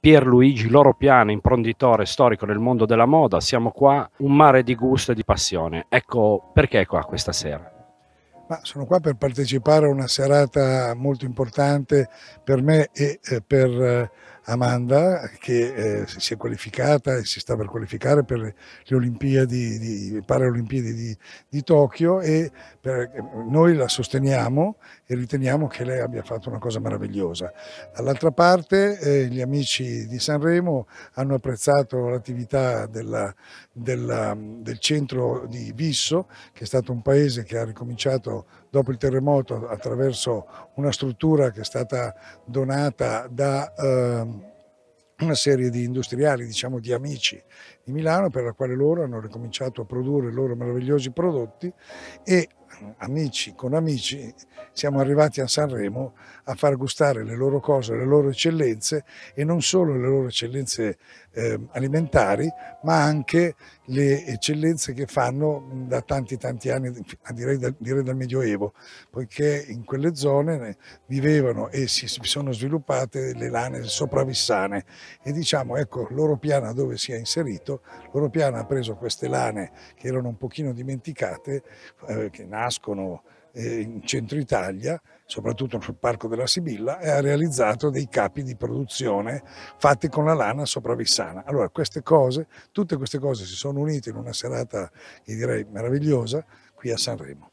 Pierluigi Loropiano, imprenditore storico nel mondo della moda. Siamo qua, un mare di gusto e di passione. Ecco perché è qua questa sera. Ma sono qua per partecipare a una serata molto importante per me e eh, per eh, Amanda che eh, si è qualificata e si sta per qualificare per le, Olimpiadi, di, Paralimpiadi di, di, Tokyo e per, noi la sosteniamo e riteniamo che lei abbia fatto una cosa meravigliosa. Dall'altra parte eh, gli amici di Sanremo hanno apprezzato l'attività del centro di Visso che è stato un paese che ha ricominciato dopo il terremoto attraverso una struttura che è stata donata da... Eh, una serie di industriali, diciamo di amici di Milano, per la quale loro hanno ricominciato a produrre i loro meravigliosi prodotti e amici con amici, siamo arrivati a Sanremo a far gustare le loro cose, le loro eccellenze e non solo le loro eccellenze eh, alimentari, ma anche le eccellenze che fanno da tanti tanti anni, direi dal, direi dal Medioevo, poiché in quelle zone eh, vivevano e si, sono sviluppate le lane sopravissane e diciamo ecco loro piana dove si è inserito, loro piana ha preso queste lane che erano un pochino dimenticate, eh, che nascono eh, in centro Italia, soprattutto sul Parco della Sibilla, e ha realizzato dei capi di produzione fatti con la lana sopravvissana. Allora queste cose, tutte queste cose si sono unite in una serata, direi, meravigliosa qui a Sanremo.